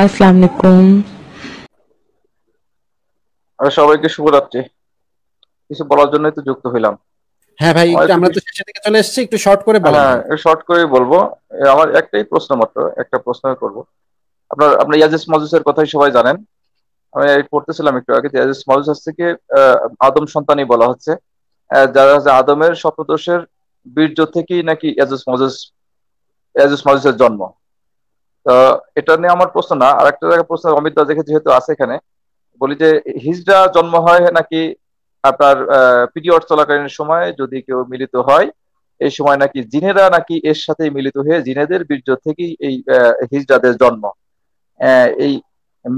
আলাইকুম আর সবাইকে শুভরাত্রি কিছু বলার জন্যই তো যুক্ত হইলাম হ্যাঁ ভাই আমরা তো শেষের দিকে চলে এসেছি একটু শর্ট করে বলো হ্যাঁ শর্ট করে বলবো আমার একটাই প্রশ্ন মাত্র একটা প্রশ্ন করব আপনার আপনার ইয়াজিস মাজুসের কথাই সবাই জানেন আমি পড়তেছিলাম একটু আগে ইয়াজিস মাজুস থেকে আদম সন্তানই বলা হচ্ছে যারা হচ্ছে আদমের সপ্তদোষের বীর্য থেকেই নাকি ইয়াজুস মাজুস ইয়াজুস মাজুসের জন্ম এটা নিয়ে আমার প্রশ্ন না আর একটা প্রশ্ন অমিত দেখে যেহেতু আছে এখানে বলি যে হিজড়া জন্ম হয় নাকি আপনার পিরিয়ড চলাকালীন সময় যদি কেউ মিলিত হয় এই সময় নাকি জিনেরা নাকি এর সাথে মিলিত হয়ে জিনেদের বীর্য থেকেই এই হিজড়াদের জন্ম এই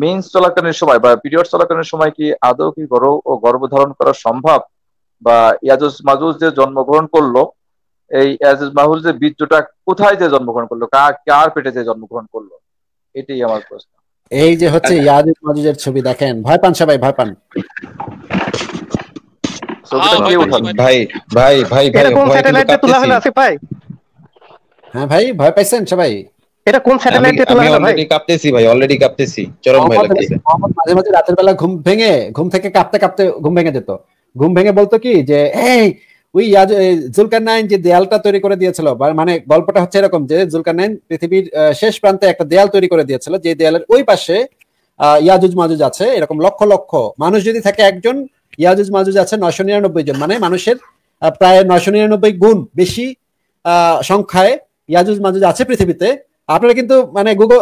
মেন্স চলাকালীন সময় বা পিরিয়ড চলাকালীন সময় কি আদৌ কি গর্ব ও গর্ভধারণ করা সম্ভব বা ইয়াজুজ মাজুজ যে জন্মগ্রহণ করলো এই মাহুল যে বীর্যটা কোথায় যে জন্মগ্রহণ করলো কার পেটে যে জন্মগ্রহণ করলো এটাই আমার প্রশ্ন এই যে হচ্ছে ছবি দেখেন ভয় পান সবাই ভয় পান হ্যাঁ, হ্যাঁ ভাই ভয় পাইছেন সবাই এটা কোন স্যাটেলাইটে তোলা হলো ভাই কাঁপতেছি ভাই অলরেডি কাঁপতেছি চরম ভয় মাঝে মাঝে রাতের বেলা ঘুম ভেঙে ঘুম থেকে কাঁপতে কাঁপতে ঘুম ভেঙে যেত ঘুম ভেঙে বলতো কি যে এই ওই জুলকারনাইন যে দেয়ালটা তৈরি করে দিয়েছিল মানে গল্পটা হচ্ছে এরকম যে জুলকারনাইন পৃথিবীর শেষ প্রান্তে একটা দেয়াল তৈরি করে দিয়েছিল যে দেয়ালের ওই পাশে ইয়াজুজ মাজুজ আছে এরকম লক্ষ লক্ষ মানুষ যদি থাকে একজন ইয়াজুজ মাজুজ আছে নয়শো নিরানব্বই জন মানে মানুষের প্রায় নয়শো নিরানব্বই গুণ বেশি সংখ্যায় ইয়াজুজ মাজুজ আছে পৃথিবীতে আপনারা কিন্তু মানে গুগল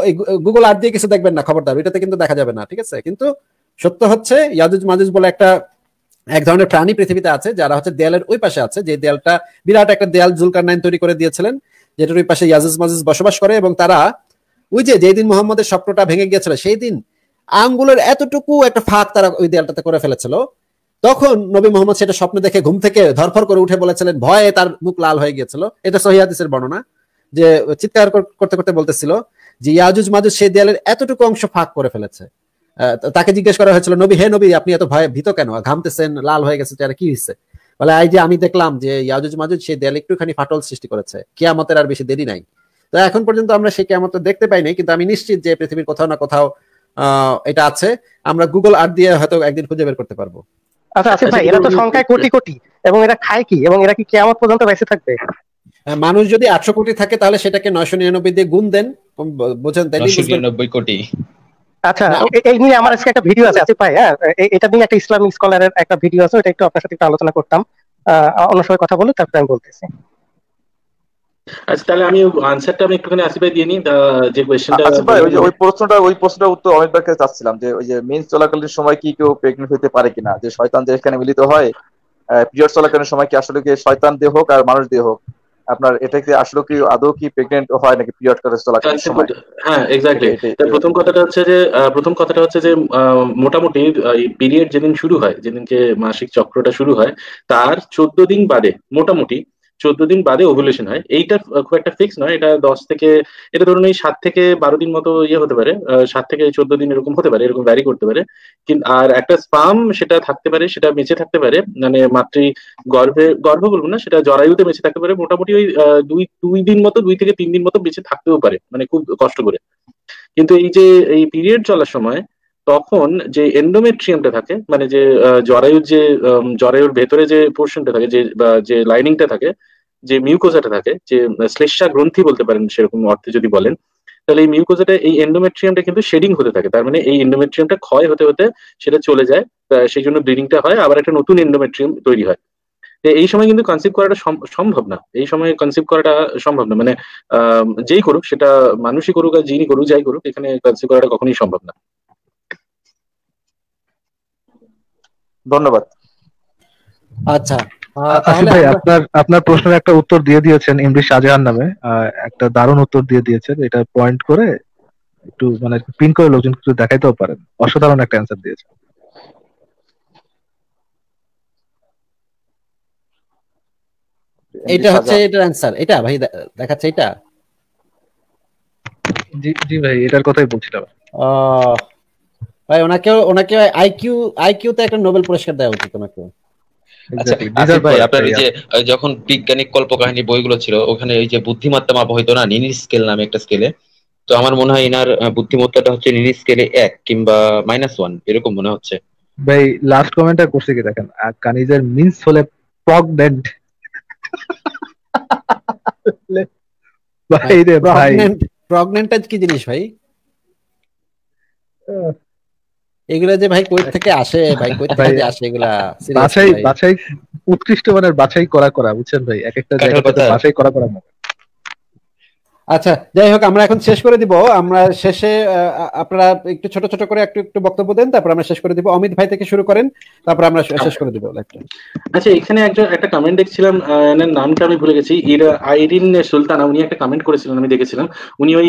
গুগল আর্ট দিয়ে কিছু দেখবেন না খবরদার এটাতে কিন্তু দেখা যাবে না ঠিক আছে কিন্তু সত্য হচ্ছে ইয়াজুজ মাজুজ বলে একটা এক ধরনের প্রাণী পৃথিবীতে আছে যারা হচ্ছে দেয়ালের ওই পাশে আছে যে দেয়ালটা বিরাট একটা দেয়াল জুলকার নাইন তৈরি করে দিয়েছিলেন যেটার ওই পাশে ইয়াজিজ মাজিজ বসবাস করে এবং তারা ওই যে যেদিন মোহাম্মদের স্বপ্নটা ভেঙে গিয়েছিল সেই দিন আঙ্গুলের এতটুকু একটা ফাঁক তারা ওই দেয়ালটাতে করে ফেলেছিল তখন নবী মোহাম্মদ সেটা স্বপ্ন দেখে ঘুম থেকে ধরফর করে উঠে বলেছিলেন ভয়ে তার মুখ লাল হয়ে গিয়েছিল এটা সহিয়াদিসের বর্ণনা যে চিৎকার করতে করতে বলতেছিল যে ইয়াজুজ মাজুজ সেই দেয়ালের এতটুকু অংশ ফাঁক করে ফেলেছে তাকে জিজ্ঞেস করা হয়েছিল নবী হে নবী আপনি এত ভয় ভীত কেন ঘামতেছেন লাল হয়ে গেছে কি হচ্ছে বলে এই যে আমি দেখলাম যে ইয়াজুজ মাজুজ সেই দেয়াল একটুখানি ফাটল সৃষ্টি করেছে কিয়ামতের আর বেশি দেরি নাই তো এখন পর্যন্ত আমরা সেই কিয়ামত দেখতে পাইনি কিন্তু আমি নিশ্চিত যে পৃথিবীর কোথাও না কোথাও এটা আছে আমরা গুগল আর্ট দিয়ে হয়তো একদিন খুঁজে বের করতে পারবো আচ্ছা আচ্ছা, আচ্ছা ভাই এরা তো সংখ্যায় কোটি কোটি এবং এরা খায় কি এবং এরা কি কেয়ামত পর্যন্ত বেঁচে থাকবে মানুষ যদি আটশো কোটি থাকে তাহলে সেটাকে নয়শো নিরানব্বই দিয়ে গুণ দেন বুঝেন তাই কোটি আচ্ছা এই নিয়ে আমার আজকে একটা ভিডিও আছে হ্যাঁ এটা নিয়ে একটা ইসলামিক স্কলারের একটা ভিডিও আছে একটু আপনার সাথে একটু আলোচনা করতাম অন্য সময় কথা তারপরে আমি বলতেছি আচ্ছা তাহলে আমি আনসারটা আমি একটুখানি আসিফ ভাই দিয়ে নিই যে আসিফ ভাই ওই যে ওই প্রশ্নটা ওই প্রশ্নটা উত্তর অমিত চাচ্ছিলাম যে ওই যে মেন্স চলাকালীন সময় কি কেউ প্রেগনেন্ট হতে পারে কিনা যে শয়তান যে এখানে মিলিত হয় পিরিয়ড চলাকালীন সময় কি আসলে কি শয়তান দেহ হোক আর মানুষ দিয়ে হোক আপনার এটা কি আসলে কি আদৌ কি প্রেগন্যান্ট হয় নাকি পিরিয়ড করে চলাকালীন হ্যাঁ, সময় হ্যাঁ এক্স্যাক্টলি প্রথম কথাটা হচ্ছে যে প্রথম কথাটা হচ্ছে যে মোটামুটি পিরিয়ড যেদিন শুরু হয় যেদিনকে মাসিক চক্রটা শুরু হয় তার চোদ্দ দিন বাদে মোটামুটি চোদ্দ দিন বাদে ওভুলেশন হয় এইটা খুব একটা ফিক্স নয় এটা দশ থেকে এটা ধরুন এই সাত থেকে বারো দিন মতো ইয়ে হতে পারে সাত থেকে চোদ্দ দিন এরকম হতে পারে এরকম ভ্যারি করতে পারে কিন্তু আর একটা স্পাম সেটা থাকতে পারে সেটা বেঁচে থাকতে পারে মানে মাতৃ গর্ভে গর্ভ বলবো না সেটা জরায়ুতে বেঁচে থাকতে পারে মোটামুটি ওই দুই দুই দিন মতো দুই থেকে তিন দিন মতো বেঁচে থাকতেও পারে মানে খুব কষ্ট করে কিন্তু এই যে এই পিরিয়ড চলার সময় তখন যে এন্ডোমেট্রিয়ামটা থাকে মানে যে জরায়ুর যে জরায়ুর ভেতরে যে পোর্শনটা থাকে যে যে লাইনিংটা থাকে যে মিউকোজাটা থাকে যে শ্লেষ্যা গ্রন্থি বলতে পারেন সেরকম অর্থে যদি বলেন তাহলে এই মিউকোজাটা এই এন্ডোমেট্রিয়ামটা কিন্তু শেডিং হতে থাকে তার মানে এই এন্ডোমেট্রিয়ামটা ক্ষয় হতে হতে সেটা চলে যায় সেই জন্য ব্লিডিংটা হয় আবার একটা নতুন এন্ডোমেট্রিয়াম তৈরি হয় এই সময় কিন্তু কনসিভ করাটা সম্ভব না এই সময় কনসিভ করাটা সম্ভব না মানে যেই করুক সেটা মানুষই করুক আর যিনি করুক যাই করুক এখানে কনসিভ করাটা কখনোই সম্ভব না ধন্যবাদ আচ্ছা ভাই আপনার আপনার প্রশ্নের একটা উত্তর দিয়ে দিয়েছেন এমডি শাহজাহান নামে একটা দারুণ উত্তর দিয়ে দিয়েছেন এটা পয়েন্ট করে একটু মানে পিন করে লোকজন কিছু দেখাইতেও পারেন অসাধারণ একটা অ্যান্সার দিয়েছেন এটা হচ্ছে এটার অ্যান্সার এটা ভাই দেখাচ্ছে এটা জি জি ভাই এটার কথাই বলছিলাম আহ ভাই ওনাকে ওনাকে আইকিউ আইকিউ তে একটা নোবেল পুরস্কার দেওয়া উচিত ওনাকে আচ্ছা, যখন বিজ্ঞানিক কল্পকাহিনী বইগুলো ছিল ওখানে এই যে বুদ্ধিমত্তা মাপ হইতো না নিনি স্কেল নামে একটা স্কেলে তো আমার মনে হয় এনার বুদ্ধিমত্তাটা হচ্ছে নিনি স্কেলে এক কিংবা মাইনাস ওয়ান এরকম মনে হচ্ছে ভাই লাস্ট কমেন্টটা করছে কি দেখেন কানিজের মিন্স হলে প্রগনেন্ট ভাই রে ভাই প্রগনেন্ট কি জিনিস ভাই এগুলা যে ভাই কোয়েট থেকে আসে ভাই কোয়েট থেকে আসে এগুলা বাছাই বাছাই উৎকৃষ্ট মানের বাছাই করা করা বুঝছেন ভাই এক একটা জায়গা বাছাই করা করা আচ্ছা যাই হোক আমরা এখন শেষ করে দিব আমরা শেষে আপনারা একটু ছোট ছোট করে একটু একটু বক্তব্য দেন তারপর আমরা শেষ করে দিব অমিত ভাই থেকে শুরু করেন তারপর আমরা শেষ করে দিব আচ্ছা এখানে একজন একটা কমেন্ট দেখছিলাম নামটা আমি ভুলে গেছি আইরিন সুলতানা উনি একটা কমেন্ট করেছিলেন আমি দেখেছিলাম উনি ওই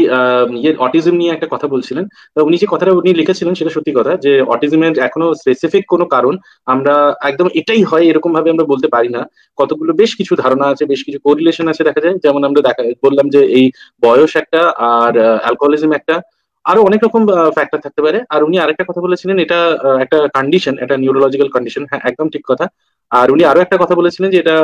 ইয়ে অটিজম নিয়ে একটা কথা বলছিলেন উনি যে কথাটা উনি লিখেছিলেন সেটা সত্যি কথা যে অটিজমের এখনো স্পেসিফিক কোনো কারণ আমরা একদম এটাই হয় এরকম ভাবে আমরা বলতে পারি না কতগুলো বেশ কিছু ধারণা আছে বেশ কিছু কোরিলেশন আছে দেখা যায় যেমন আমরা দেখা বললাম যে এই বয়স একটা আর অ্যালকোহলিজম একটা আরো অনেক রকম ফ্যাক্টর থাকতে পারে আর উনি আরেকটা কথা বলেছিলেন এটা একটা কন্ডিশন একটা নিউরোলজিক্যাল কন্ডিশন হ্যাঁ একদম ঠিক কথা আর উনি আরো একটা কথা বলেছিলেন যে এটা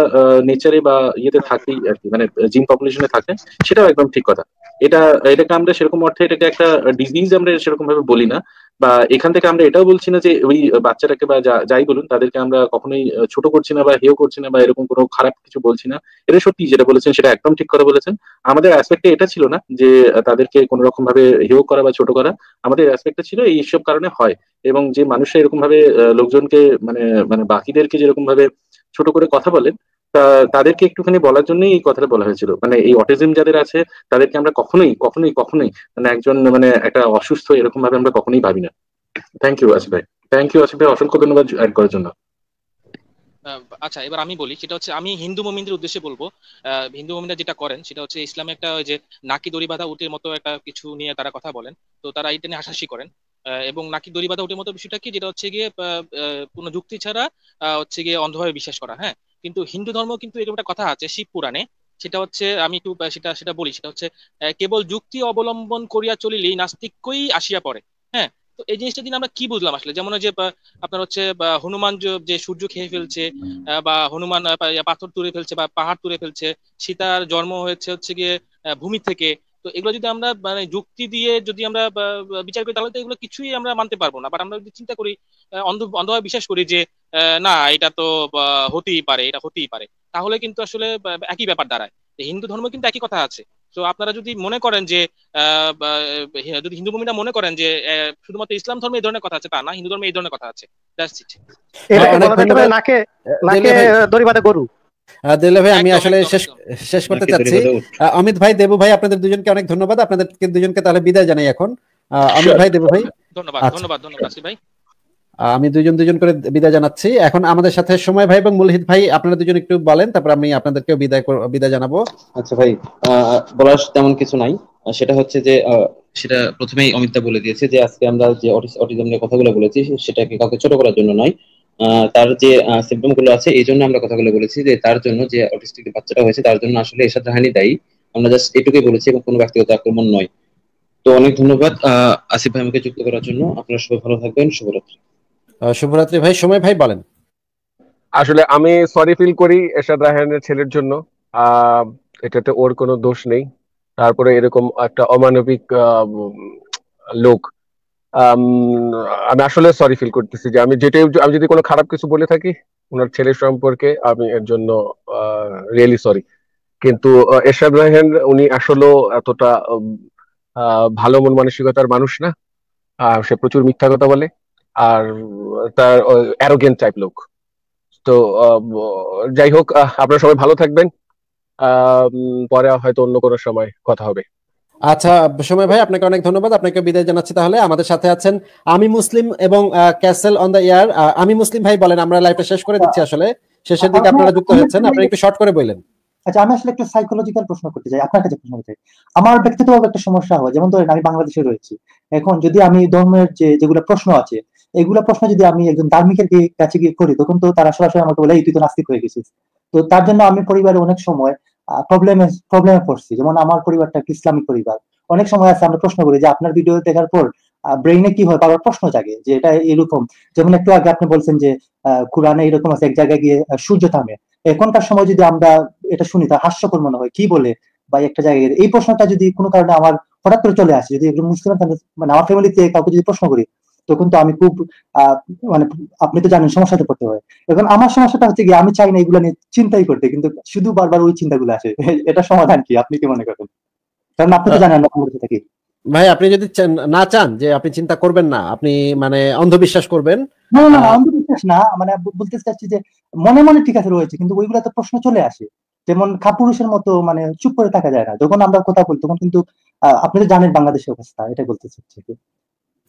নেচারে বা ইয়েতে থাকেই আর কি মানে জিম পপুলেশনে থাকে সেটাও একদম ঠিক কথা এটা এটাকে আমরা সেরকম অর্থে এটাকে একটা ডিজিজ আমরা সেরকম ভাবে বলি না বা এখান থেকে আমরা এটাও বলছি না যে ওই বাচ্চাটাকে বা যাই বলুন তাদেরকে আমরা কখনোই ছোট করছি না বা হেও করছি না বা এরকম কোনো খারাপ কিছু বলছি না এটা সত্যি যেটা বলেছেন সেটা একদম ঠিক করে বলেছেন আমাদের অ্যাসপেক্টে এটা ছিল না যে তাদেরকে কোনো রকম ভাবে হেও করা বা ছোট করা আমাদের অ্যাসপেক্টটা ছিল এই সব কারণে হয় এবং যে মানুষরা এরকম ভাবে লোকজনকে মানে মানে বাকিদেরকে যেরকম ভাবে ছোট করে কথা বলেন তাদেরকে একটুখানি বলার জন্যই এই কথাটা বলা হয়েছিল মানে এই অটিজম যাদের আছে তাদেরকে আমরা কখনোই কখনোই কখনোই মানে একজন মানে একটা অসুস্থ এরকম ভাবে আমরা কখনোই ভাবি না থ্যাংক ইউ আসিফ ভাই থ্যাংক ইউ আসিফ ভাই অসংখ্য ধন্যবাদ অ্যাড করার জন্য আচ্ছা এবার আমি বলি সেটা হচ্ছে আমি হিন্দু মোমিনদের উদ্দেশ্যে বলবো হিন্দু মোমিনরা যেটা করেন সেটা হচ্ছে ইসলামে একটা ওই যে নাকি দড়ি বাঁধা উটের মতো একটা কিছু নিয়ে তারা কথা বলেন তো তারা এটা নিয়ে হাসাহাসি করেন এবং নাকি দড়ি বাঁধা উটের মতো বিষয়টা কি যেটা হচ্ছে গিয়ে কোনো যুক্তি ছাড়া হচ্ছে গিয়ে অন্ধভাবে বিশ্বাস করা হ্যাঁ কিন্তু হিন্দু ধর্ম কিন্তু এরকম একটা কথা আছে শিব পুরাণে সেটা হচ্ছে আমি একটু সেটা সেটা বলি সেটা হচ্ছে কেবল যুক্তি অবলম্বন করিয়া চলিলেই নাস্তিক্যই আসিয়া পড়ে হ্যাঁ তো এই জিনিসটা দিন আমরা কি বুঝলাম আসলে যেমন যে আপনার হচ্ছে হনুমান যে সূর্য খেয়ে ফেলছে বা হনুমান পাথর তুলে ফেলছে বা পাহাড় তুলে ফেলছে সীতার জন্ম হয়েছে হচ্ছে গিয়ে ভূমি থেকে তো এগুলো যদি আমরা মানে যুক্তি দিয়ে যদি আমরা বিচার করি তাহলে তো এগুলো কিছুই আমরা মানতে পারবো না বাট আমরা যদি চিন্তা করি অন্ধভাবে বিশ্বাস করি যে না এটা তো হতেই পারে এটা হতেই পারে তাহলে কিন্তু আসলে একই ব্যাপার দাঁড়ায় হিন্দু ধর্ম কিন্তু একই কথা আছে তো আপনারা যদি মনে করেন যে যদি হিন্দু ভূমিটা মনে করেন যে শুধুমাত্র ইসলাম ধর্মে এই ধরনের কথা আছে তা না হিন্দু ধর্মে এই ধরনের কথা আছে দ্যাটস ইট নাকে নাকে দড়ি গরু দিল্লা ভাই আমি আসলে শেষ শেষ করতে চাচ্ছি অমিত ভাই দেবু ভাই আপনাদের দুজনকে অনেক ধন্যবাদ আপনাদের দুজনকে তাহলে বিদায় জানাই এখন অমিত ভাই দেবু ভাই ধন্যবাদ আচ্ছা। ধন্যবাদ ভাই আমি দুজন দুজন করে বিদায় জানাচ্ছি এখন আমাদের সাথে সময় ভাই এবং মুলহিত ভাই আপনারা দুজন একটু বলেন তারপর আমি আপনাদেরকেও বিদায় বিদায় জানাবো আচ্ছা ভাই বলার তেমন কিছু নাই সেটা হচ্ছে যে সেটা প্রথমেই অমিতদা বলে দিয়েছে যে আজকে আমরা যে অটিজম নিয়ে কথাগুলো বলেছি সেটাকে কাউকে ছোট করার জন্য নয় তার যে সিম্পটম গুলো আছে এই জন্য আমরা কথাগুলো বলেছি যে তার জন্য যে অটিস্টিক বাচ্চাটা হয়েছে তার জন্য আসলে এসব রাহানি দায়ী আমরা জাস্ট এটুকুই বলেছি এবং কোনো ব্যক্তিগত আক্রমণ নয় তো অনেক ধন্যবাদ আসিফ ভাই আমাকে যুক্ত করার জন্য আপনারা সবাই ভালো থাকবেন শুভরাত্রি শুভরাত্রি ভাই সময় ভাই বলেন আসলে আমি সরি ফিল করি এরশাদ রাহানের ছেলের জন্য এটাতে ওর কোনো দোষ নেই তারপরে এরকম একটা অমানবিক লোক আমি আসলে সরি ফিল করতেছি যে আমি যেটাই আমি যদি কোনো খারাপ কিছু বলে থাকি ওনার ছেলে সম্পর্কে আমি এর জন্য রিয়েলি সরি কিন্তু এরশাদ রহেন উনি আসলেও এতটা ভালো মন মানসিকতার মানুষ না আর সে প্রচুর মিথ্যা কথা বলে আর তার অ্যারোগেন টাইপ লোক তো যাই হোক আপনারা সবাই ভালো থাকবেন পরে হয়তো অন্য কোনো সময় কথা হবে আচ্ছা সময় ভাই আপনাকে অনেক ধন্যবাদ আপনাকে বিদায় জানাচ্ছি তাহলে আমাদের সাথে আছেন আমি মুসলিম এবং ক্যাসেল অন দ্য ইয়ার আমি মুসলিম ভাই বলেন আমরা লাইভটা শেষ করে দিচ্ছি আসলে শেষের দিকে আপনারা যুক্ত হয়েছেন আপনি একটু শর্ট করে বলেন আচ্ছা আমি আসলে একটা সাইকোলজিক্যাল প্রশ্ন করতে চাই আপনার কাছে প্রশ্ন করতে আমার ব্যক্তিত্ব একটা সমস্যা হয় যেমন ধরেন আমি বাংলাদেশে রয়েছি এখন যদি আমি ধর্মের যে যেগুলো প্রশ্ন আছে এগুলো প্রশ্ন যদি আমি একজন ধার্মিকের কাছে গিয়ে করি তখন তো তারা সরাসরি আমাকে বলে তুই তো নাস্তিক হয়ে গেছিস তো তার জন্য আমি পরিবারে অনেক সময় প্রবলেমে প্রবলেমে পড়ছি যেমন আমার পরিবারটা একটা ইসলামিক পরিবার অনেক সময় আছে আমরা প্রশ্ন করি যে আপনার ভিডিও দেখার পর ব্রেইনে কি হয় বারবার প্রশ্ন জাগে যে এটা এরকম যেমন একটু আগে আপনি বলছেন যে কোরআনে এরকম আছে এক জায়গায় গিয়ে সূর্য থামে এখনকার সময় যদি আমরা এটা শুনি তা হাস্যকর মনে হয় কি বলে বা একটা জায়গায় এই প্রশ্নটা যদি কোনো কারণে আমার হঠাৎ করে চলে আসে যদি একজন মুসলিম মানে আমার ফ্যামিলিতে কাউকে যদি প্রশ্ন করি তখন তো আমি খুব মানে আপনি তো জানেন সমস্যাতে পড়তে হয় এখন আমার সমস্যাটা হচ্ছে কি আমি চাই না এগুলো নিয়ে চিন্তাই করতে কিন্তু শুধু বারবার ওই চিন্তাগুলো আসে এটা সমাধান কি আপনি কি মনে করেন কারণ আপনি তো জানেন থাকি ভাই আপনি যদি না চান যে আপনি চিন্তা করবেন না আপনি মানে অন্ধবিশ্বাস করবেন অন্ধবিশ্বাস না মানে বলতে চাচ্ছি যে মনে মনে ঠিক আছে রয়েছে কিন্তু ওইগুলা তো প্রশ্ন চলে আসে যেমন খাপুরুষের মতো মানে চুপ করে থাকা যায় না যখন আমরা কথা বলি তখন কিন্তু আপনি তো জানেন বাংলাদেশের অবস্থা এটা বলতে চাচ্ছি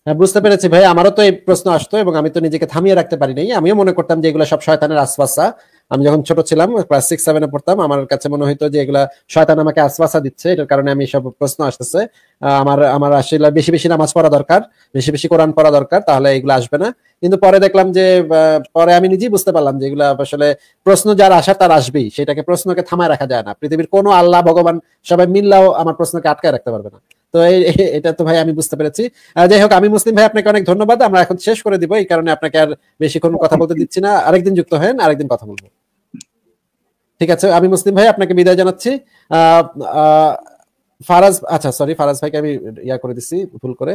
হ্যাঁ বুঝতে পেরেছি ভাই আমারও তো এই প্রশ্ন আসতো এবং আমি তো নিজেকে থামিয়ে রাখতে পারি নাই আমিও মনে করতাম যে এগুলো সব শয়তানের আশ্বাসা আমি যখন ছোট ছিলাম ক্লাস সিক্স সেভেনে পড়তাম আমার কাছে মনে হইতো যে এগুলা শয়তান আমাকে আশ্বাসা দিচ্ছে এটার কারণে আমি সব প্রশ্ন আসতেছে আমার আমার আসলে বেশি বেশি নামাজ পড়া দরকার বেশি বেশি কোরআন পড়া দরকার তাহলে এগুলো আসবে না কিন্তু পরে দেখলাম যে পরে আমি নিজেই বুঝতে পারলাম যে এগুলো আসলে প্রশ্ন যার আসা তার আসবেই সেটাকে প্রশ্নকে থামায় রাখা যায় না পৃথিবীর কোনো আল্লাহ ভগবান সবাই মিল্লাও আমার প্রশ্নকে আটকায় রাখতে পারবে না তো এটা তো ভাই আমি বুঝতে পেরেছি যাই হোক আমি মুসলিম ভাই আপনাকে অনেক ধন্যবাদ আমরা এখন শেষ করে দিব এই কারণে আপনাকে আর বেশিক্ষণ কথা বলতে দিচ্ছি না আরেকদিন যুক্ত হয়েন আরেকদিন কথা বলবো ঠিক আছে আমি মুসলিম ভাই আপনাকে বিদায় জানাচ্ছি ফারাজ আচ্ছা সরি ফারাজ ভাইকে আমি ইয়া করে দিচ্ছি ভুল করে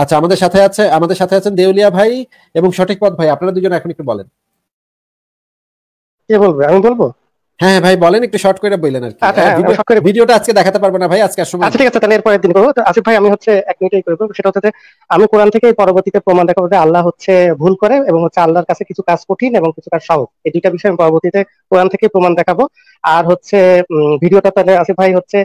আচ্ছা আমাদের সাথে আছে আমাদের সাথে আছেন দেউলিয়া ভাই এবং সঠিক পথ ভাই আপনারা দুজন এখন একটু বলেন কে বলবে আমি বলবো হ্যাঁ ভাই বলেন একটু শর্ট করে বলেন আর কি ভিডিওটা হ্যাঁ, হ্যাঁ, হ্যাঁ, আজকে দেখাতে পারবো না ভাই আজকে সময় আচ্ছা ঠিক আছে তাহলে এরপরের দিন করবো আসিফ ভাই আমি হচ্ছে এক মিনিটেই করব সেটা হচ্ছে আমি কোরআন থেকে পরবর্তীতে প্রমাণ দেখাবো যে আল্লাহ হচ্ছে ভুল করে এবং হচ্ছে আল্লাহর কাছে কিছু কাজ কঠিন এবং কিছু কাজ সহজ এই দুইটা বিষয় আমি পরবর্তীতে কোরআন থেকে প্রমাণ দেখাবো আর হচ্ছে ভিডিওটা তাহলে আসিফ ভাই হচ্ছে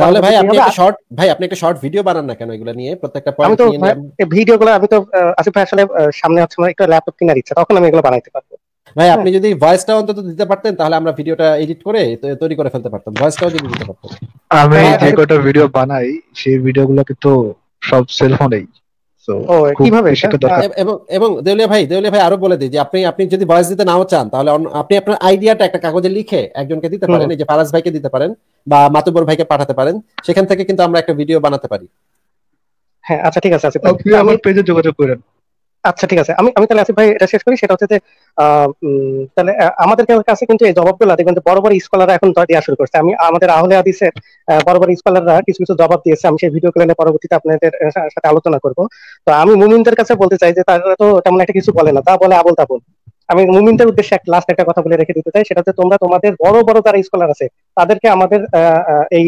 তাহলে ভাই আপনি একটা শর্ট ভাই আপনি একটা শর্ট ভিডিও বানান না কেন এগুলো নিয়ে প্রত্যেকটা পয়েন্ট আমি তো ভিডিওগুলো আমি তো আসিফ ভাই আসলে সামনে হচ্ছে আমার একটা ল্যাপটপ কিনার ইচ্ছা তখন আমি এগুলো বানাইতে পারবো ভাই আপনি হ্যাঁ। যদি ভয়েসটা অন্তত দিতে পারতেন তাহলে আমরা ভিডিওটা এডিট করে তৈরি করে ফেলতে পারতাম ভয়েসটাও যদি দিতে পারতেন আমি হ্যাঁ, যে হ্যাঁ। কয়টা ভিডিও বানাই সেই ভিডিওগুলো কিন্তু সব সেলফোনেই এবং দেউলিয়া ভাই দেউলিয়া ভাই আরো বলে দিই যে আপনি আপনি যদি ভয়েস দিতে নাও চান তাহলে আপনি আপনার আইডিয়াটা একটা কাগজে লিখে একজনকে দিতে পারেন এই যে ফারাজ ভাইকে দিতে পারেন বা মাতুবর ভাইকে পাঠাতে পারেন সেখান থেকে কিন্তু আমরা একটা ভিডিও বানাতে পারি হ্যাঁ আচ্ছা ঠিক আছে আচ্ছা, আপনি আমার পেজে যোগাযোগ করেন আচ্ছা ঠিক আছে আমি আমি তাহলে আসিফ ভাই এটা শেষ করি সেটা হচ্ছে যে তাহলে আমাদের কাছে কিন্তু এই জবাবগুলো কিন্তু বড় বড় স্কলাররা এখন দেওয়া শুরু করছে আমি আমাদের আহলে আদিসের বড় বড় স্কলাররা কিছু কিছু জবাব দিয়েছে আমি সেই ভিডিও কলে পরবর্তীতে আপনাদের সাথে আলোচনা করব তো আমি মুমিনদের কাছে বলতে চাই যে তারা তো তেমন একটা কিছু বলে না তা বলে আবল তাবল আমি মুমিনদের উদ্দেশ্যে এক লাস্ট একটা কথা বলে রেখে দিতে চাই সেটা হচ্ছে তোমরা তোমাদের বড় বড় যারা স্কলার আছে তাদেরকে আমাদের এই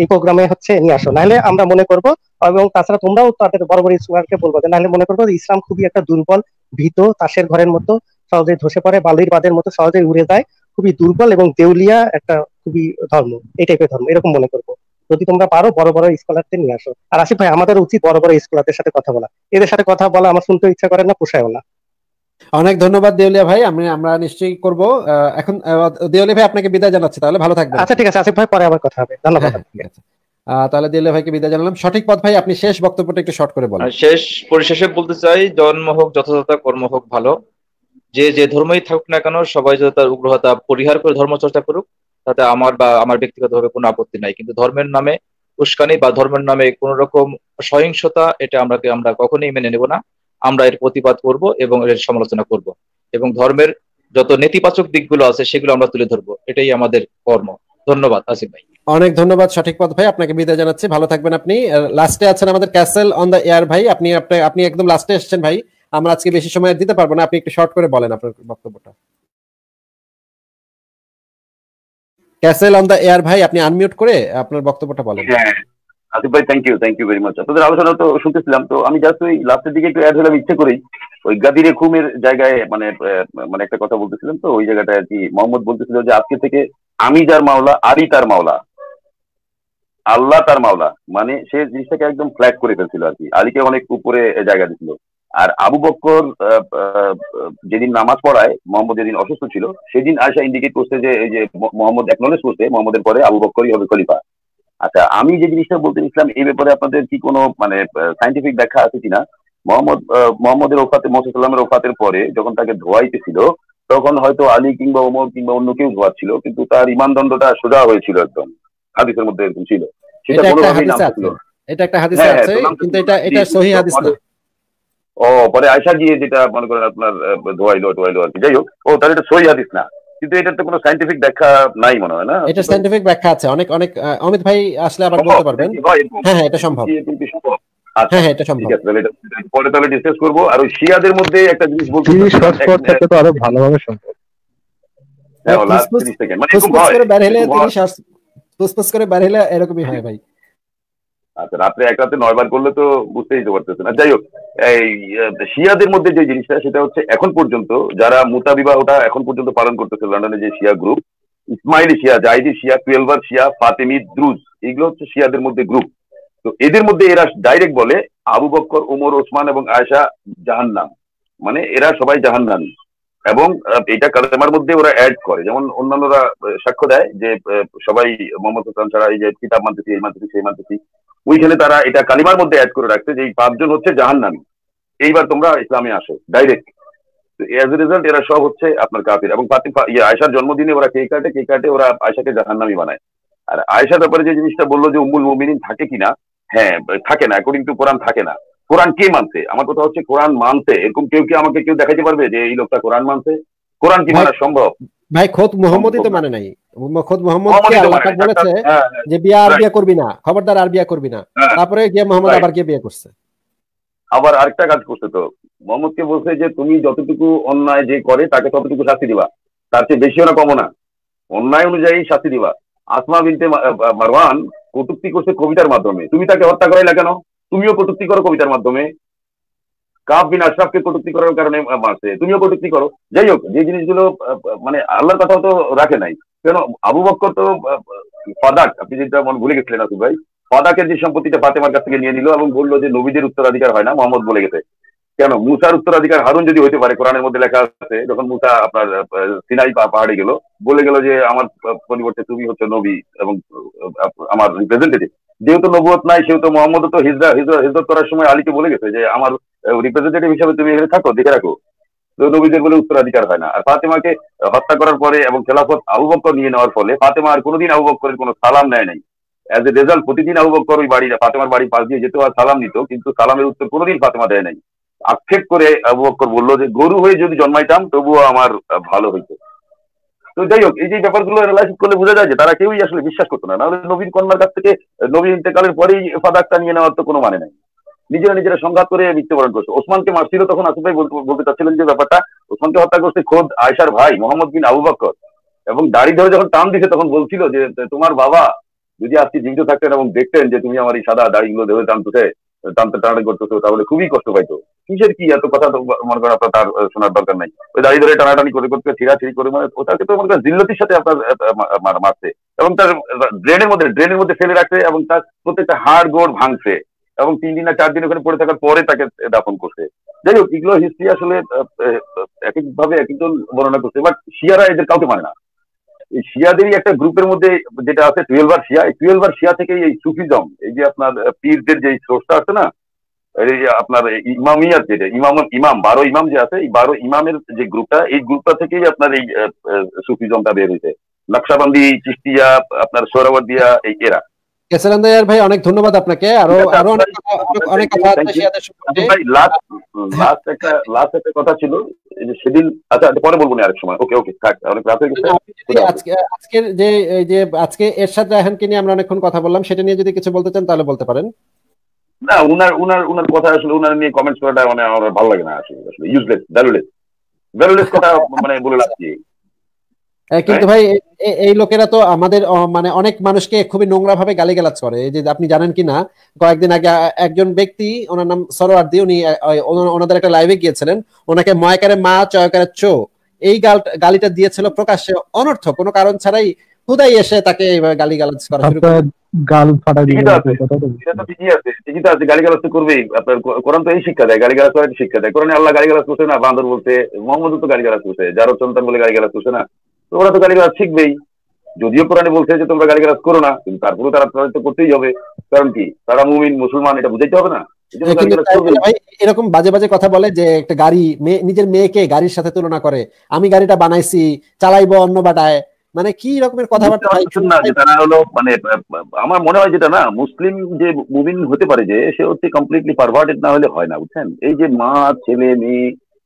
এই প্রোগ্রামে হচ্ছে নিয়ে আসো নাহলে আমরা মনে করব এবং তাছাড়া তোমরাও তাদের বড় বড় স্কলারকে বলবো নাহলে মনে করবো ইসলাম খুবই একটা দুর্বল ভীত তাসের ঘরের মতো সহজে ধসে পড়ে বালির বাদের মতো সহজে উড়ে যায় খুবই দুর্বল এবং দেউলিয়া একটা খুবই ধর্ম এই টাইপের ধর্ম এরকম মনে করব যদি তোমরা পারো বড় বড় স্কলারদের নিয়ে আসো আর আসিফ ভাই আমাদের উচিত বড় বড় স্কলারদের সাথে কথা বলা এদের সাথে কথা বলা আমার শুনতে ইচ্ছা করে না পোষায় না অনেক ধন্যবাদ দেউলিয়া ভাই আমি আমরা নিশ্চয়ই করব এখন দেউলিয়া ভাই আপনাকে বিদায় জানাচ্ছি তাহলে ভালো থাকবেন আচ্ছা ঠিক আছে আসিফ ভাই পরে আবার কথা হবে ধন্যবাদ হ্যাঁ, তাহলে দেউলিয়া ভাইকে বিদায় জানালাম সঠিক পথ ভাই আপনি শেষ বক্তব্যটা একটু শর্ট করে বলেন শেষ পরিশেষে বলতে চাই জন্ম হোক যথাযথ কর্ম হোক ভালো যে যে ধর্মই থাকুক না কেন সবাই যদি তার উগ্রতা পরিহার করে ধর্ম চর্চা করুক তাতে আমার বা আমার ব্যক্তিগতভাবে কোনো আপত্তি নাই কিন্তু ধর্মের নামে উস্কানি বা ধর্মের নামে কোনো রকম সহিংসতা এটা আমরা আমরা কখনোই মেনে নেব না আমরা এর প্রতিবাদ করব এবং এর সমালোচনা করব এবং ধর্মের যত নেতিবাচক দিকগুলো আছে সেগুলো আমরা তুলে ধরবো এটাই আমাদের কর্ম ধন্যবাদ আসিফ ভাই অনেক ধন্যবাদ সঠিক পথ ভাই আপনাকে বিদায় জানাচ্ছি ভালো থাকবেন আপনি লাস্টে আছেন আমাদের ক্যাসেল অন দ্য এয়ার ভাই আপনি আপনি একদম লাস্টে এসেছেন ভাই আমরা আজকে বেশি সময় দিতে পারবো না আপনি একটু শর্ট করে বলেন আপনার বক্তব্যটা ক্যাসেল অন দ্য এয়ার ভাই আপনি আনমিউট করে আপনার বক্তব্যটা বলেন হ্যাঁ। আসিফ ভাই thank you thank you very much আপনাদের আলোচনা তো শুনতেছিলাম তো আমি জাস্ট ওই লাস্টের দিকে একটু অ্যাড হলাম ইচ্ছে করেই ওই গাদিরে খুমের জায়গায় মানে মানে একটা কথা বলতেছিলাম তো ওই জায়গাটা আর কি মোহাম্মদ বলতেছিল যে আজকে থেকে আমি যার মাওলা আরই তার মাওলা আল্লাহ তার মাওলা মানে সে জিনিসটাকে একদম ফ্ল্যাগ করে ফেলছিল আর কি আলীকে অনেক উপরে জায়গা দিছিল আর আবু বক্কর যেদিন নামাজ পড়ায় মোহাম্মদ যেদিন অসুস্থ ছিল সেদিন আয়সা ইন্ডিকেট করছে যে এই যে মোহাম্মদ একনোলেজ করছে মোহাম্মদের পরে আবু বক্করই হবে খলিফা আচ্ছা আমি যে জিনিসটা বলতে চাইছিলাম এই ব্যাপারে আপনাদের কি কোনো মানে সাইন্টিফিক ব্যাখ্যা আছে কিনা মোহাম্মদ মোহাম্মদের ওফাতে মোসাল্লামের ওফাতের পরে যখন তাকে ধোয়াইতেছিল তখন হয়তো আলী কিংবা ওমর কিংবা অন্য কেউ ধোয়াচ্ছিল কিন্তু তার ইমানদণ্ডটা সোজা হয়েছিল একদম হাদিসের মধ্যে এরকম ছিল সেটা কোনোভাবেই নাম ছিল এটা একটা হাদিস হ্যাঁ, হ্যাঁ, আছে কিন্তু এটা এটা সহি হাদিস না ও পরে আয়সা গিয়ে যেটা মনে করেন আপনার ধোয়াইলো টোয়াইলো আর কি যাই হোক ও তাহলে এটা সহি হাদিস না কিন্তু এটার তো কোনো সাইন্টিফিক ব্যাখ্যা নাই মনে হয় না এটা সাইন্টিফিক ব্যাখ্যা আছে অনেক অনেক অমিত ভাই আসলে আবার বলতে পারবেন হ্যাঁ হ্যাঁ এটা সম্ভব আচ্ছা, হ্যাঁ, হ্যাঁ এটা আর শিয়াদের একটা জিনিস আরো ভালোভাবে হ্যাঁ মানে করে এরকমই হয় ভাই আচ্ছা রাত্রে এক রাতে নয়বার করলে তো বুঝতে দিতে পারতেছে না যাই হোক এই শিয়াদের মধ্যে যে জিনিসটা সেটা হচ্ছে এখন পর্যন্ত যারা মুতা বিবাহটা এখন পর্যন্ত পালন করতেছে লন্ডনে যে শিয়া গ্রুপ ইসমাইলি শিয়া জাইদি শিয়া টুয়েলভার শিয়া ফাতেমি দ্রুজ এইগুলো হচ্ছে শিয়াদের মধ্যে গ্রুপ তো এদের মধ্যে এরা ডাইরেক্ট বলে আবু বক্কর উমর ওসমান এবং আয়সা জাহান্নাম মানে এরা সবাই জাহান্নামি এবং এটা কালেমার মধ্যে ওরা অ্যাড করে যেমন অন্যান্যরা সাক্ষ্য দেয় যে সবাই মোহাম্মদ হোসেন ছাড়া এই যে কিতাব মানতেছি এই মানতেছি সেই মানতেছি ওইখানে তারা এটা কালিমার মধ্যে অ্যাড করে রাখছে যে এই পাঁচজন হচ্ছে জাহান্নামি এইবার তোমরা ইসলামে আসো ডাইরেক্ট অ্যাজ এ রেজাল্ট এরা সব হচ্ছে আপনার কাপির এবং ইয়ে আয়সার জন্মদিনে ওরা কেক কাটে কেক কাটে ওরা আয়সাকে জাহান্নামি বানায় আর আয়সা ব্যাপারে যে জিনিসটা বললো যে উম্মুল মুমিনিন থাকে কিনা হ্যাঁ থাকে না অ্যাকর্ডিং টু কোরআন থাকে না কোরআন কে মানতে আমার কথা হচ্ছে কোরআন মানতে এরকম কেউ কি আমাকে কেউ দেখাতে পারবে যে এই লোকটা কোরআন মানতে কোরআন কি মানা সম্ভব ভাই খোদ মোহাম্মদই তো মানে নাই খোদ মোহাম্মদ কে আল্লাহ মানে পাক বলেছে হ্যাঁ, হ্যাঁ, হ্যাঁ। যে বিয়ে আর বিয়ে করবি না খবরদার আর বিয়ে করবি না তারপরে গিয়ে মোহাম্মদ আবার গিয়ে বিয়ে করছে আবার আরেকটা কাজ করছে তো মোহাম্মদ কে বলছে যে তুমি যতটুকু অন্যায় যে করে তাকে ততটুকু শাস্তি দিবা তার চেয়ে বেশিও না কমও না অন্যায় অনুযায়ী শাস্তি দিবা আসমা বিনতে মারওয়ান কটুক্তি করছে কবিতার মাধ্যমে তুমি তাকে হত্যা করাইলা কেন তুমিও কটুক্তি করো কবিতার মাধ্যমে কাপ বিন আশরাফকে কটুক্তি করার কারণে মারছে তুমিও কটুক্তি করো যাই হোক যে জিনিসগুলো মানে আল্লাহর কথাও তো রাখে নাই কেন আবু বক্কর তো ফাদাক আপনি যেটা মন ভুলে গেছিলেন আসু ভাই ফাদাকের যে সম্পত্তিটা ফাতেমার কাছ থেকে নিয়ে নিল এবং বললো যে নবীদের উত্তরাধিকার হয় না মোহাম্মদ বলে গেছে কেন মুসার উত্তরাধিকার হারুন যদি হইতে পারে কোরআনের মধ্যে লেখা আছে যখন মুসা আপনার সিনাই পাহাড়ে গেল বলে গেল যে আমার পরিবর্তে তুমি হচ্ছে নবী এবং আমার রিপ্রেজেন্টেটিভ যেহেতু নবুয়ত নাই সেহেতু মোহাম্মদ তো হিজরা হিজরা হিজরত করার সময় আলীকে বলে গেছে যে আমার রিপ্রেজেন্টেটিভ হিসাবে তুমি এখানে থাকো দেখে রাখো তো নবীদের বলে উত্তরাধিকার হয় না আর ফাতেমাকে হত্যা করার পরে এবং খেলাফত আবু নিয়ে নেওয়ার ফলে ফাতেমা আর কোনোদিন আবু বক্করের কোনো সালাম নেয় নাই এজ এ রেজাল্ট প্রতিদিন আবু বক্কর ওই বাড়ি ফাতেমার বাড়ি পাশ দিয়ে যেতে হয় সালাম নিত কিন্তু সালামের উত্তর কোনোদিন ফাতেমা দেয় নাই আক্ষেপ করে আবুবক্কর বললো যে গরু হয়ে যদি জন্মাইতাম তবুও আমার ভালো হইতো তো যাই হোক এই যে ব্যাপারগুলো অ্যানালাইসিস করলে বোঝা যায় যে তারা কেউই আসলে বিশ্বাস করতো না নাহলে নবীন কন্যার কাছ থেকে নবীন ইন্তেকালের পরেই ফাদাকটা নিয়ে নেওয়ার তো কোনো মানে নাই নিজেরা নিজেরা সংঘাত করে মৃত্যুবরণ করছে ওসমানকে মারছিল তখন আসিফ ভাই বলতে চাচ্ছিলেন যে ব্যাপারটা ওসমানকে হত্যা করছে খোদ আয়সার ভাই মোহাম্মদ বিন আবু বাক্কর এবং দাড়ি ধরে যখন টান দিছে তখন বলছিল যে তোমার বাবা যদি আজকে জীবিত থাকতেন এবং দেখতেন যে তুমি আমার এই সাদা দাড়িগুলো ধরে টানতেছে টানতে টানাটানি করতেছো তাহলে খুবই কষ্ট পাইতো কিসের কি এত কথা মনে করেন আপনার তার শোনার দরকার নাই ওই দাঁড়িয়ে ধরে টানাটানি করে করতে ছিঁড়া ছিঁড়ি করে মানে ওটাকে তো মনে করেন জিল্লতির সাথে আপনার মারছে এবং তার ড্রেনের মধ্যে ড্রেনের মধ্যে ফেলে রাখছে এবং তার প্রত্যেকটা হাড় গোড় ভাঙছে এবং তিন দিন না চার দিন ওখানে পড়ে থাকার পরে তাকে দাফন করছে যাই হোক এগুলো হিস্ট্রি আসলে এক এক ভাবে এক একজন বর্ণনা করছে বাট শিয়ারা এদের কাউকে মানে না এই শিয়াদেরই একটা গ্রুপের মধ্যে যেটা আছে টুয়েলভার শিয়া এই টুয়েলভার শিয়া থেকেই এই সুফিজম এই যে আপনার পীরদের যে সোর্সটা আছে না আপনার ইমামিয়াত যেটা ইমাম ইমাম বারো ইমাম যে আছে এই বারো ইমামের যে গ্রুপটা এই গ্রুপটা থেকেই আপনার এই সুফিজমটা বের হয়েছে নকশাবন্দি চিস্তিয়া আপনার সৌরবদিয়া এই এরা কেসারান ভাই অনেক ধন্যবাদ আপনাকে আরো আরো অনেক অনেক কথা লাস্ট আচ্ছা লাস্ট একটা লাস্ট একটা কথা ছিল যে সেদিন আচ্ছা, আচ্ছা পরে বলবো না আরেক সময় ওকে ওকে থাক অনেক রাত হয়ে গেছে আজকে আজকের যে যে আজকে এরশাদ রায়হানকে নিয়ে আমরা অনেকক্ষণ কথা বললাম সেটা নিয়ে যদি কিছু বলতে চান তাহলে বলতে পারেন না উনার উনার উনার কথা আসলে উনার নিয়ে কমেন্টস করাটা মানে আমার ভালো লাগে না আসলে আসলে ইউজলেস ভ্যালুলেস ভ্যালুলেস কথা মানে বলে কিন্তু হ্যাঁ? ভাই এই লোকেরা তো আমাদের মানে অনেক মানুষকে খুবই নোংরা ভাবে গালিগালাজ করে এই যে আপনি জানেন কি না কয়েকদিন আগে একজন ব্যক্তি ওনার নাম সরোয়ার্দি উনি ওনাদের একটা লাইভে গিয়েছিলেন ওনাকে ময়কারে মা চয়কারে চো এই গালিটা দিয়েছিল প্রকাশ্যে অনর্থ কোনো কারণ ছাড়াই খুদাই এসে তাকে এইভাবে গালি গালাজ করা শুরু করে গাল ফাটা দিয়ে এটা তো ঠিকই আছে ঠিকই তো আছে গালি গালাজ তো করবেই আপনার কোরআন তো এই শিক্ষা দেয় গালি গালাজ করার শিক্ষা দেয় কোরআনে আল্লাহ গালি গালাজ করছে না বান্দর বলতে মোহাম্মদ তো গালি গালাজ করছে যারা সন্তান বলে গালি গালাজ করছে না তো ওরা তো গালি গালাজ শিখবেই যদিও কোরআনে বলছে যে তোমরা গালি গালাজ করো না কিন্তু তারপরেও তারা তো করতেই হবে কারণ কি তারা মুমিন মুসলমান এটা বুঝাইতে হবে না এরকম বাজে বাজে কথা বলে যে একটা গাড়ি নিজের মেয়েকে গাড়ির সাথে তুলনা করে আমি গাড়িটা বানাইছি চালাইবো অন্য বাটায় মানে কি রকমের কথাবার্তা না যে তারা হলো মানে আমার মনে হয় যেটা না মুসলিম যে মুমিন হতে পারে যে সে হচ্ছে কমপ্লিটলি পারভার্টেড না হলে হয় না বুঝছেন এই যে মা ছেলে মেয়ে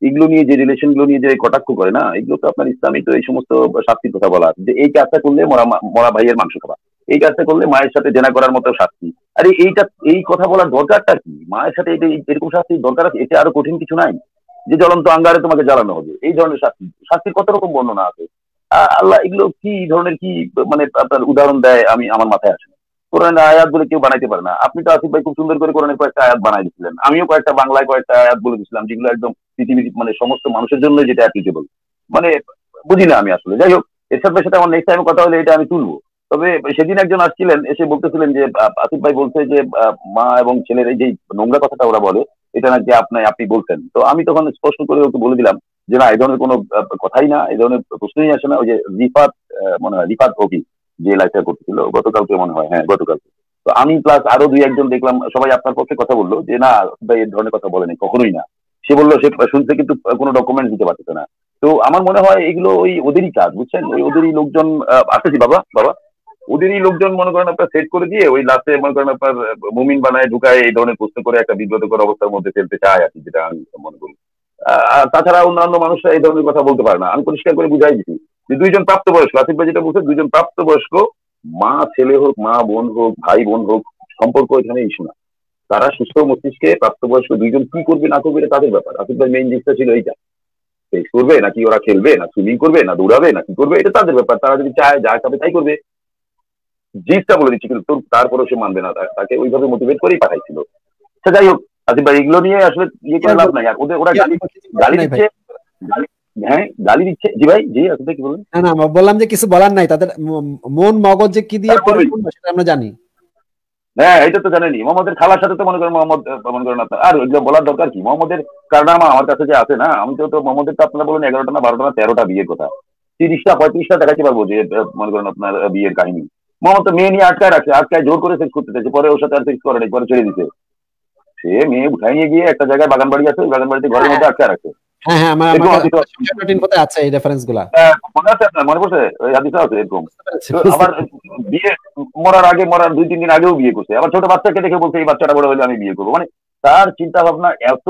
এগুলো নিয়ে যে রিলেশন গুলো নিয়ে যে কটাক্ষ করে না এগুলো তো আপনার ইসলামিক তো এই সমস্ত শাস্তির কথা বলা যে এই কাজটা করলে মরা মরা ভাইয়ের মাংস খাওয়া এই কাজটা করলে মায়ের সাথে জেনা করার মতো শাস্তি আরে এইটা এই কথা বলার দরকারটা কি মায়ের সাথে এটা এরকম শাস্তির দরকার আছে এটা আরো কঠিন কিছু নাই যে জ্বলন্ত আঙ্গারে তোমাকে জ্বালানো হবে এই ধরনের শাস্তি শাস্তির কত রকম বর্ণনা আছে আল্লাহ এগুলো কি ধরনের কি মানে আপনার উদাহরণ দেয় আমি আমার মাথায় আসে কোরআনের আয়াত বলে কেউ বানাইতে পারে না আপনি তো আসিফ ভাই খুব সুন্দর করে কোরআনের কয়েকটা আয়াত বানাই দিয়েছিলেন আমিও কয়েকটা বাংলায় কয়েকটা আয়াত বলে দিয়েছিলাম যেগুলো একদম পৃথিবীর মানে সমস্ত মানুষের জন্য যেটা অ্যাপ্লিকেবল মানে বুঝি না আমি আসলে যাই হোক এর সাথে আমার নেক্সট টাইম কথা হলে এটা আমি তুলবো তবে সেদিন একজন আসছিলেন এসে বলতেছিলেন যে আসিফ ভাই বলছে যে মা এবং ছেলের এই যে নোংরা কথাটা ওরা বলে এটা নাকি আপনি আপনি বলতেন তো আমি তখন স্পষ্ট করে ওকে বলে দিলাম যে না এই ধরনের কোনো কথাই না এই ধরনের প্রশ্নই আসে না ওই যে রিফাত মনে হয় রিফাত হবি যে লাইফটা করতেছিল গতকালকে মনে হয় হ্যাঁ গতকালকে তো আমি প্লাস আরো দুই একজন দেখলাম সবাই আপনার পক্ষে কথা বললো যে না ভাই এই ধরনের কথা বলেনি কখনোই না সে বললো সে শুনতে কিন্তু কোনো ডকুমেন্ট দিতে পারতো না তো আমার মনে হয় এগুলো ওই ওদেরই কাজ বুঝছেন ওই ওদেরই লোকজন আসতেছি বাবা বাবা ওদেরই লোকজন মনে করেন আপনার সেট করে দিয়ে ওই লাস্টে মনে করেন আপনার মুমিন বানায় ঢুকায় এই ধরনের প্রশ্ন করে একটা বিব্রতকর অবস্থার মধ্যে ফেলতে চায় আর কি যেটা আমি মনে করি তাছাড়া অন্যান্য মানুষরা এই ধরনের কথা বলতে পারে না আমি পরিষ্কার করে বুঝাই দিচ্ছি যে দুইজন প্রাপ্তবয়স্ক আসিফ ভাই যেটা বলছে দুইজন প্রাপ্তবয়স্ক মা ছেলে হোক মা বোন হোক ভাই বোন হোক সম্পর্ক এখানে ইস্যু না তারা সুস্থ মস্তিষ্কে প্রাপ্তবয়স্ক দুইজন কি করবে না করবে তাদের ব্যাপার আসিফ ভাই মেইন জিনিসটা ছিল এইটা ফেস করবে নাকি ওরা খেলবে না সুইমিং করবে না দৌড়াবে না কি করবে এটা তাদের ব্যাপার তারা যদি চায় যা খাবে তাই করবে জিনিসটা বলে দিচ্ছি কিন্তু তারপরেও সে মানবে না তাকে ওইভাবে মোটিভেট করেই পাঠাইছিল সে আচ্ছা, যাই হোক আচ্ছা ভাই এগুলো নিয়ে আসলে ইয়ে করে লাভ আচ্ছা। নাই ওদের ওরা গালি গালি দিচ্ছে হ্যাঁ গালি দিচ্ছে জি ভাই জি আসলে কি বলেন না না বললাম যে কিছু বলার নাই তাদের মন মগজ যে কি দিয়ে হ্যাঁ, পরিপূর্ণ সেটা আমরা জানি হ্যাঁ এটা তো জানেনি মোহাম্মদের খালার সাথে তো মনে করেন মোহাম্মদ মনে করেন আর বলার দরকার কি মোহাম্মদের আমার কাছে যে আছে না আমি তো তো মোহাম্মদের তো আপনারা বলেন এগারোটা না বারোটা না তেরোটা বিয়ের কথা তিরিশটা পঁয়ত্রিশটা দেখাতে পারবো যে মনে করেন আপনার বিয়ের কাহিনী মোহাম্মদ তো মেয়ে নিয়ে আটকায় রাখছে আটকায় জোর করে সেক্স করতে চাইছে পরে ওর সাথে আর সেক্স করে পরে ছেড়ে দিতে সে মেয়ে উঠাই নিয়ে গিয়ে একটা জায়গায় বাগান বাড়ি আছে বাগান বাড়িতে ঘরের মধ্যে আটকে রাখে হ্যাঁ, হ্যাঁ, হ্যাঁ, মনে বিয়ে মরার আগে মরার দুই তিন দিন বিয়ে করছে দেখে বলছে আমি বিয়ে করবো মানে তার চিন্তা ভাবনা এত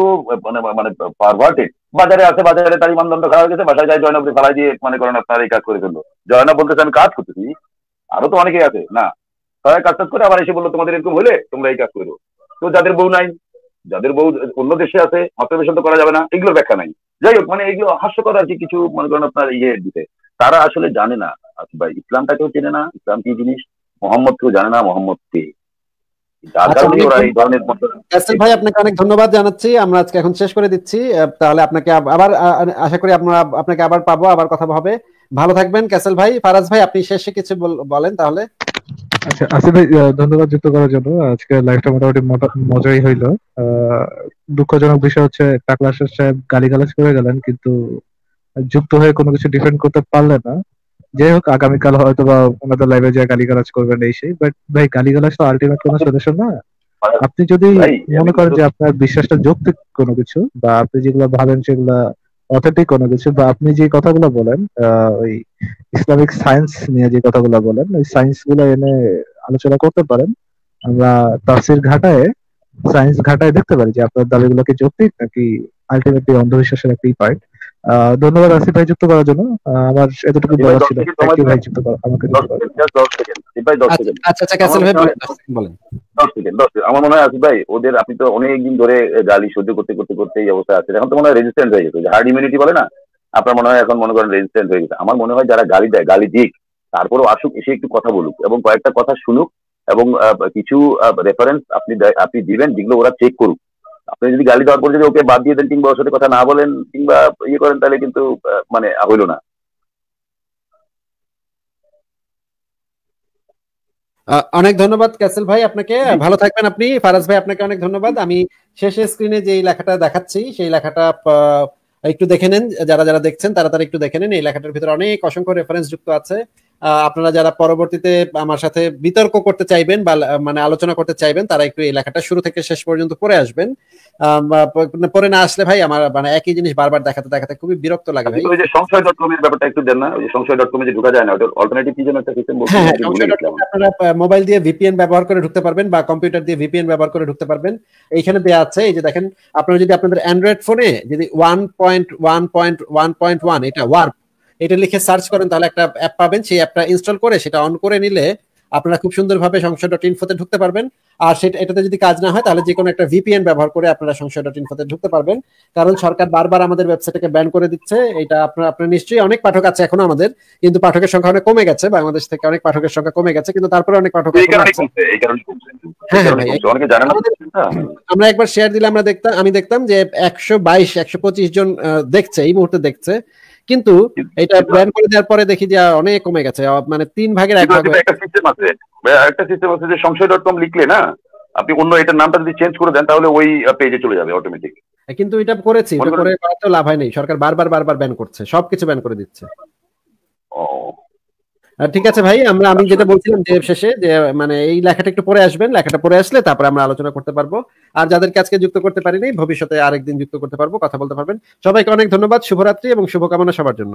মানে মানে পারভার্টেড বাজারে আছে বাজারে তার মানদণ্ড খারাপ গেছে বাসায় যায় জয়নবকে ফালাই দিয়ে মনে করেন আপনার এই কাজ করে ফেললো জয়নব বলতেছে আমি কাজ করতেছি আরো তো অনেকেই আছে না তারা কাজ করে আবার এসে বললো তোমাদের এরকম হলে তোমরা এই কাজ করো কেউ যাদের বউ নাই যাদের বউ অন্য দেশে আছে অপারেশন তো করা যাবে না এগুলোর ব্যাখ্যা নাই যাই হোক মানে এগুলো হাস্যকর আর কি কিছু মনে করেন আপনার ইয়ে দিতে তারা আসলে জানে না বা আচ্ছা কেউ চেনে না ইসলাম কি জিনিস মোহাম্মদ কেউ জানে না মোহাম্মদ কে আচ্ছা, মানে আচ্ছা, ভাই আপনাকে অনেক ধন্যবাদ জানাচ্ছি আমরা আজকে এখন শেষ করে দিচ্ছি তাহলে আপনাকে আবার আশা করি আপনাকে আবার পাবো আবার কথা হবে ভালো থাকবেন ক্যাসেল ভাই ফারাজ ভাই আপনি শেষে কিছু বলেন তাহলে আচ্ছা আসিফ ভাই ধন্যবাদ যুক্ত করার জন্য আজকে লাইভটা মোটামুটি মজাই হইল দুঃখজনক বিষয় হচ্ছে টাকলা সাহেব গালিগালাজ করে গেলেন কিন্তু যুক্ত হয়ে কোনো কিছু ডিফেন্ড করতে পারলে না যাই হোক আগামীকাল হয়তো বা ওনাদের লাইভে যে গালিগালাজ করবেন এই সেই বাট ভাই গালিগালাজ তো আলটিমেট কোনো সদস্য না আপনি যদি মনে করেন যে আপনার বিশ্বাসটা যৌক্তিক কোনো কিছু বা আপনি যেগুলো ভাবেন সেগুলা অথেন্টিক কোনো কিছু বা আপনি যে কথাগুলো বলেন ওই ইসলামিক সায়েন্স নিয়ে যে কথাগুলো বলেন ওই সায়েন্স গুলো এনে আলোচনা করতে পারেন আমরা তাফসির ঘাটায় সায়েন্স ঘাটায় দেখতে পারি যে আপনার দাবিগুলো কি যৌক্তিক নাকি আলটিমেটলি অন্ধবিশ্বাসের একটি পার্ট ধন্যবাদ আসিফ ভাই যুক্ত করার জন্য আমার এতটুকু বলা ছিল থ্যাংক ইউ ভাই যুক্ত আমাকে আচ্ছা আচ্ছা ক্যাসেল ভাই বলেন আমার মনে হয় আসিফ ভাই ওদের আপনি তো অনেক দিন ধরে গালি সহ্য করতে করতে করতে এই অবস্থা আছে এখন তো মনে হয় রেজিস্ট্যান্ট হয়ে গেছে হার্ড ইমিউনিটি বলে না আপনার মনে হয় এখন মনে করেন রেজিস্ট্যান্ট হয়ে গেছে আমার মনে হয় যারা গালি দেয় গালি দিক তারপরেও আসুক এসে একটু কথা বলুক এবং কয়েকটা কথা শুনুক এবং কিছু রেফারেন্স আপনি আপনি দিবেন যেগুলো ওরা চেক করুক আপনি যদি গালি দেওয়ার পর যদি ওকে বাদ দিয়ে দেন কিংবা ওর সাথে কথা না বলেন কিংবা ইয়ে করেন তাহলে কিন্তু মানে হইল না অনেক ধন্যবাদ ক্যাসেল ভাই আপনাকে ভালো থাকবেন আপনি ফারাজ ভাই আপনাকে অনেক ধন্যবাদ আমি শেষে স্ক্রিনে যে লেখাটা দেখাচ্ছি সেই লেখাটা একটু দেখে নেন যারা যারা দেখছেন তারা তারা একটু দেখে নেন এই লেখাটার ভিতরে অনেক অসংখ্য রেফারেন্স যুক্ত আছে আপনারা যারা পরবর্তীতে আমার সাথে বিতর্ক করতে চাইবেন বা মানে আলোচনা করতে চাইবেন তারা একটু এই লেখাটা শুরু থেকে শেষ পর্যন্ত পড়ে আসবেন পরে না আসলে ভাই আমার মানে একই জিনিস বারবার দেখাতে দেখাতে খুবই বিরক্ত লাগে ভাই ওই যে সংশয় ডট কম এর ব্যাপারটা একটু দেন না ওই যে সংশয় ডট কম যে ঢোকা যায় না ওটা অল্টারনেটিভ কি যেন একটা সিস্টেম বলতে হ্যাঁ, আপনারা মোবাইল দিয়ে ভিপিএন ব্যবহার করে ঢুকতে পারবেন বা কম্পিউটার দিয়ে ভিপিএন ব্যবহার করে ঢুকতে পারবেন এইখানে দেয়া আছে এই যে দেখেন আপনারা যদি আপনাদের অ্যান্ড্রয়েড ফোনে যদি 1.1.1.1 এটা ওয়ার্প এটা লিখে সার্চ করেন তাহলে একটা অ্যাপ পাবেন সেই অ্যাপটা ইনস্টল করে সেটা অন করে নিলে আপনারা খুব সুন্দরভাবে সংসদ ডট ইনফোতে ঢুকতে পারবেন আর সেটা এটাতে যদি কাজ না হয় তাহলে যে কোনো একটা ভিপিএন ব্যবহার করে আপনারা সংসদ ডট ইনফোতে ঢুকতে পারবেন কারণ সরকার বারবার আমাদের ওয়েবসাইটকে ব্যান করে দিচ্ছে এটা আপনার আপনার নিশ্চয়ই অনেক পাঠক আছে এখনো আমাদের কিন্তু পাঠকের সংখ্যা অনেক কমে গেছে বাংলাদেশ থেকে অনেক পাঠকের সংখ্যা কমে গেছে কিন্তু তারপরে অনেক পাঠক হ্যাঁ, হ্যাঁ, আমরা একবার শেয়ার দিলে আমরা দেখতাম আমি দেখতাম যে একশো বাইশ একশো পঁচিশ জন দেখছে এই মুহূর্তে দেখছে কিন্তু এটা ব্যান করে দেওয়ার পরে দেখি যে অনেক কমে গেছে মানে তিন ভাগের এক ভাগ একটা সিস্টেম আছে একটা সিস্টেম আছে যে সংশয় ডট কম লিখলে না আপনি অন্য এটার নামটা যদি চেঞ্জ করে দেন তাহলে ওই পেজে চলে যাবে অটোমেটিক কিন্তু এটা করেছি এটা করে তো লাভ নাই সরকার বারবার বারবার ব্যান করছে সবকিছু ব্যান করে দিচ্ছে ও ঠিক আছে ভাই আমরা আমি যেটা বলছিলাম যে শেষে যে মানে এই লেখাটা একটু পরে আসবেন লেখাটা পরে আসলে তারপরে আমরা আলোচনা করতে পারবো আর যাদের কাজকে যুক্ত করতে পারিনি ভবিষ্যতে আরেকদিন যুক্ত করতে পারবো কথা বলতে পারবেন সবাইকে অনেক ধন্যবাদ শুভরাত্রি এবং শুভকামনা সবার জন্য